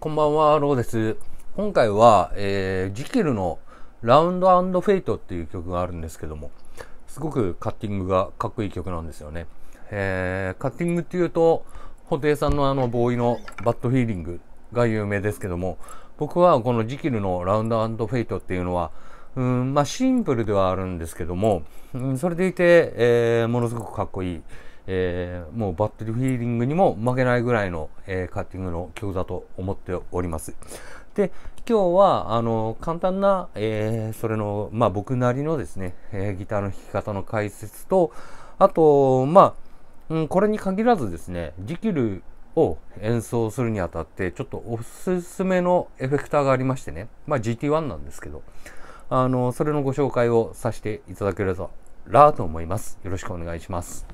こんばんは、ローです。今回は、えー、ジキルのラウンドフェイトっていう曲があるんですけども、すごくカッティングがかっこいい曲なんですよね。えー、カッティングっていうと、布袋さんのあの、ボーイのバッドフィーリングが有名ですけども、僕はこのジキルのラウンドフェイトっていうのは、うん、まあシンプルではあるんですけども、うん、それでいて、えー、ものすごくかっこいい、えー、もうバッドフィーリングにも負けないぐらいの、えー、カッティングの曲だと思っております。で、今日は、あの、簡単な、えー、それの、まあ僕なりのですね、えー、ギターの弾き方の解説と、あと、まあ、うん、これに限らずですね、ジキルを演奏するにあたって、ちょっとおすすめのエフェクターがありましてね、まあ GT1 なんですけど、あの、それのご紹介をさせていただければらと思います。よろしくお願いします。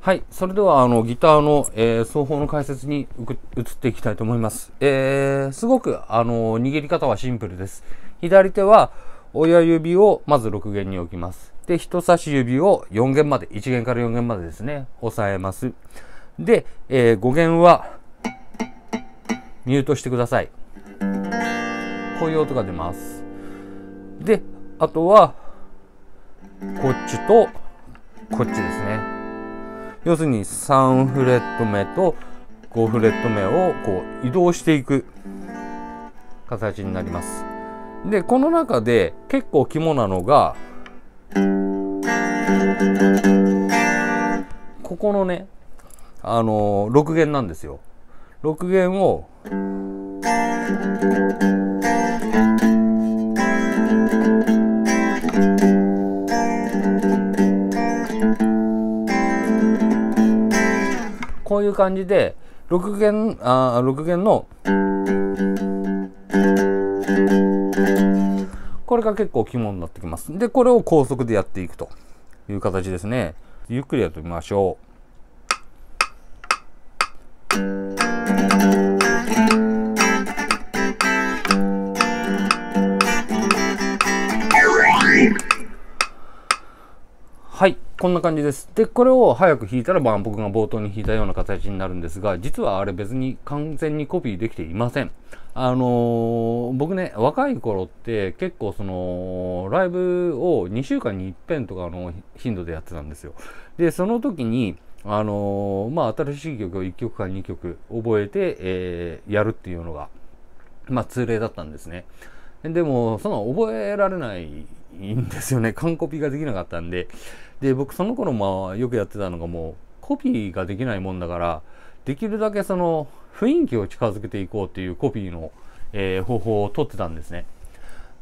はい。それでは、あの、ギターの、えー、奏法の解説に移っていきたいと思います。えー、すごく、あの、握り方はシンプルです。左手は、親指をまず6弦に置きます。で、人差し指を4弦まで、1弦から4弦までですね、押さえます。で、えー、5弦はミュートしてください。こういう音が出ます。で、あとは、こっちと、こっちですね。要するに3フレット目と5フレット目をこう移動していく形になります。でこの中で結構肝なのがここのねあのー、6弦なんですよ。6弦をこういう感じで6弦あ6弦の。が結構肝になってきます。で、これを高速でやっていくという形ですね。ゆっくりやってみましょう。こんな感じです。で、これを早く弾いたら、まあ僕が冒頭に弾いたような形になるんですが、実はあれ別に完全にコピーできていません。あのー、僕ね、若い頃って結構その、ライブを2週間に一遍とかの頻度でやってたんですよ。で、その時に、あのー、まあ新しい曲を1曲か2曲覚えて、えー、やるっていうのが、まあ通例だったんですね。でも、その覚えられないんですよね。完コピができなかったんで。で、僕その頃まあよくやってたのがもうコピーができないもんだから、できるだけその雰囲気を近づけていこうっていうコピーの、えー、方法をとってたんですね。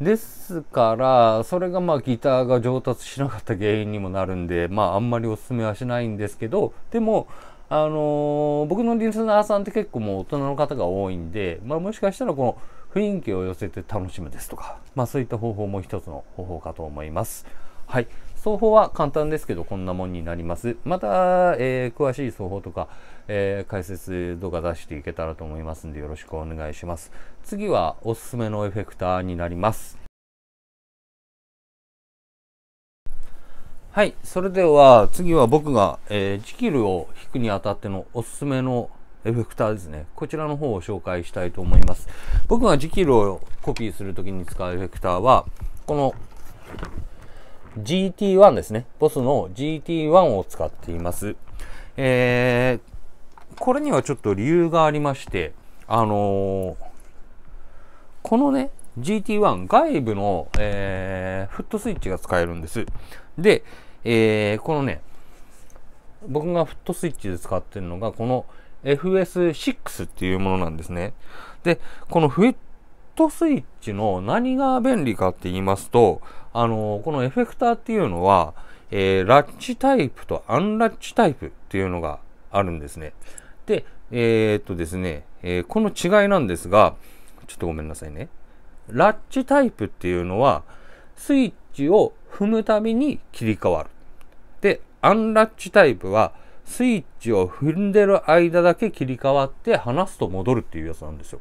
ですから、それがまあギターが上達しなかった原因にもなるんで、まああんまりおすすめはしないんですけど、でも、あのー、僕のリスナーさんって結構もう大人の方が多いんで、まあもしかしたらこの雰囲気を寄せて楽しむですとか、まあ、そういった方法も一つの方法かと思います。はい。奏法は簡単ですけど、こんなもんになります。また、えー、詳しい奏法とか、えー、解説動画出していけたらと思いますんで、よろしくお願いします。次は、おすすめのエフェクターになります。はい。それでは、次は僕が、えー、ジキルを弾くにあたってのおすすめのエフェクターですね。こちらの方を紹介したいと思います。僕がジキルをコピーするときに使うエフェクターは、この GT1 ですね。ボスの GT1 を使っています。えー、これにはちょっと理由がありまして、あのー、このね、GT1 外部の、えー、フットスイッチが使えるんです。で、えー、このね、僕がフットスイッチで使ってるのが、この FS6 っていうものなんですね。で、このフィットスイッチの何が便利かって言いますと、あのー、このエフェクターっていうのは、えー、ラッチタイプとアンラッチタイプっていうのがあるんですね。で、えー、っとですね、えー、この違いなんですが、ちょっとごめんなさいね。ラッチタイプっていうのは、スイッチを踏むたびに切り替わる。で、アンラッチタイプは、スイッチを踏んでる間だけ切り替わって離すと戻るっていうやつなんですよ。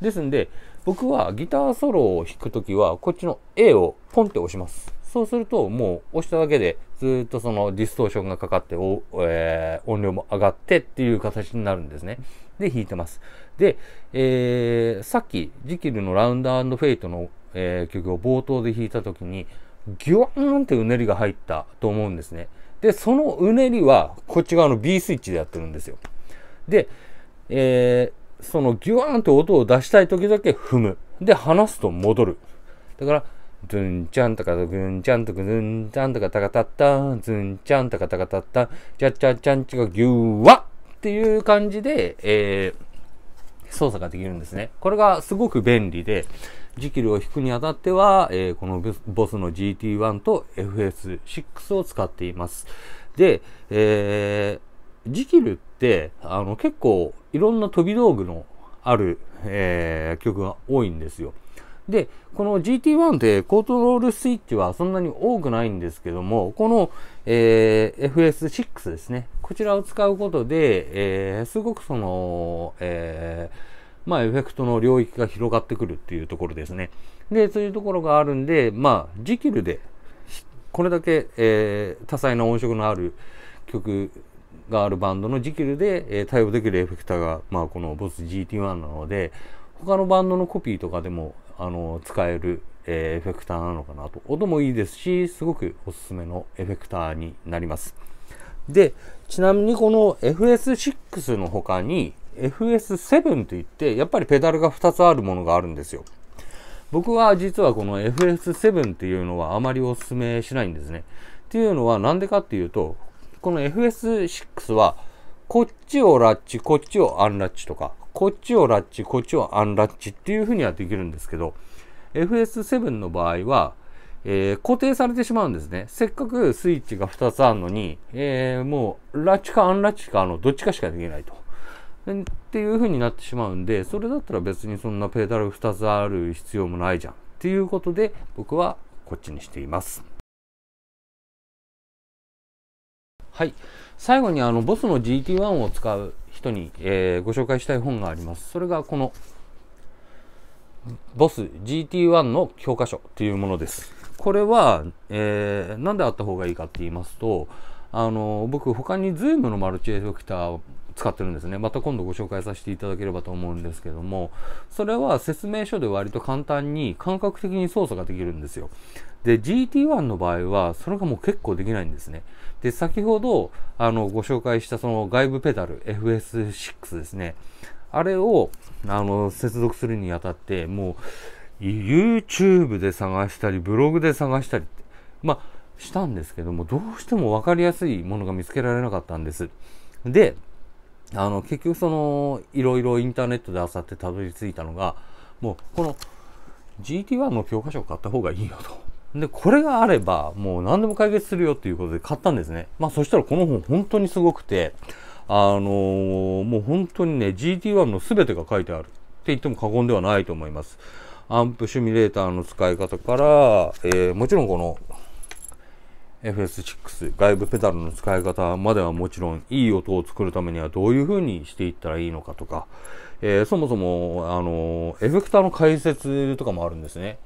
ですんで、僕はギターソロを弾くときは、こっちの A をポンって押します。そうすると、もう押しただけで、ずっとそのディストーションがかかって、おえー、音量も上がってっていう形になるんですね。で、弾いてます。で、えー、さっき、ジキルのラウンドフェイトの、えー、曲を冒頭で弾いたときに、ギュワーンってうねりが入ったと思うんですね。で、そのうねりは、こっち側の B スイッチでやってるんですよ。で、えー、そのギュワーンと音を出したい時だけ踏む。で、離すと戻る。だから、ズンちゃんとかグンちゃんとかズンちゃんとかたかたったズンちゃんとかたかたったちゃっちゃちゃんちがギュワっていう感じで、えー、操作ができるんですね。これがすごく便利で、ジキルを引くにあたっては、えー、このボスの GT1 と FS6 を使っています。で、えー、ジキルって、あの、結構いろんな飛び道具のある、えー、曲が多いんですよ。で、この GT1 ってコントロールスイッチはそんなに多くないんですけども、この、えー、FS6 ですね。こちらを使うことで、えー、すごくその、えー、まあ、エフェクトの領域が広がってくるっていうところですね。で、そういうところがあるんで、まあ、ジキルで、これだけ、えー、多彩な音色のある曲があるバンドのジキルで、えー、対応できるエフェクターが、まあ、このボス GT1 なので、他のバンドのコピーとかでも、あの、使える、えー、エフェクターなのかなと。音もいいですし、すごくおすすめのエフェクターになります。で、ちなみにこの FS6 の他に、FS7 といって、やっぱりペダルが2つあるものがあるんですよ。僕は実はこの FS7 っていうのはあまりお勧めしないんですね。っていうのはなんでかっていうと、この FS6 は、こっちをラッチ、こっちをアンラッチとか、こっちをラッチ、こっちをアンラッチっていうふうにはできるんですけど、FS7 の場合は、えー、固定されてしまうんですね。せっかくスイッチが2つあるのに、えー、もう、ラッチかアンラッチかのどっちかしかできないと。っていう風になってしまうんで、それだったら別にそんなペダル2つある必要もないじゃん。っていうことで、僕はこっちにしています。はい。最後にあの、ボスの GT1 を使う人に、えー、ご紹介したい本があります。それがこの、ボス GT1 の教科書というものです。これは、えー、なんであった方がいいかって言いますと、あの、僕他に Zoom のマルチエフェクター使ってるんですね。また今度ご紹介させていただければと思うんですけども、それは説明書で割と簡単に感覚的に操作ができるんですよ。で、GT1 の場合は、それがもう結構できないんですね。で、先ほど、あの、ご紹介したその外部ペダル、FS6 ですね。あれを、あの、接続するにあたって、もう、YouTube で探したり、ブログで探したりって、まあ、したんですけども、どうしても分かりやすいものが見つけられなかったんです。で、あの結局そのいろいろインターネットであさってたどり着いたのがもうこの GT1 の教科書を買った方がいいよと。で、これがあればもう何でも解決するよっていうことで買ったんですね。まあそしたらこの本本当にすごくて、あのー、もう本当にね GT1 の全てが書いてあるって言っても過言ではないと思います。アンプシミュレーターの使い方から、えー、もちろんこの FS6 外部ペダルの使い方まではもちろんいい音を作るためにはどういう風にしていったらいいのかとか、えー、そもそもあのエフェクターの解説とかもあるんですね。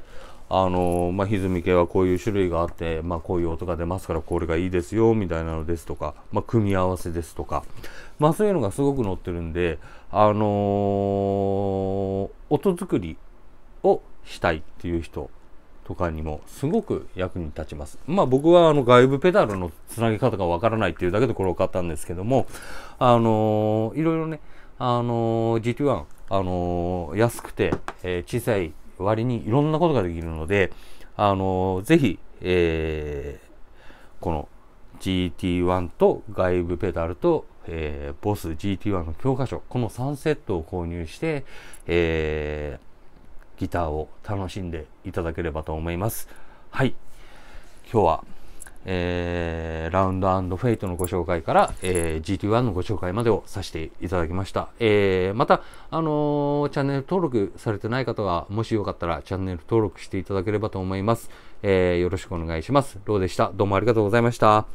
あのまあ、歪み系はこういう種類があって、まあ、こういう音が出ますからこれがいいですよみたいなのですとか、まあ、組み合わせですとか、まあ、そういうのがすごく載ってるんで、あのー、音作りをしたいっていう人とかにもすごく役に立ちます。まあ僕はあの外部ペダルのつなぎ方がわからないっていうだけでこれを買ったんですけども、あのー、いろいろね、あのー、GT1、あのー、安くて、えー、小さい割にいろんなことができるので、あのー、ぜひ、えー、この GT1 と外部ペダルと、えー、ボス GT1 の教科書、この3セットを購入して、えー、ギターを楽しんでいただければと思います。はい。今日は、えー、ラウンドフェイトのご紹介から、えー、GT1 のご紹介までをさせていただきました。えー、また、あのー、チャンネル登録されてない方は、もしよかったらチャンネル登録していただければと思います。えよろしくお願いします。ローでした。どうもありがとうございました。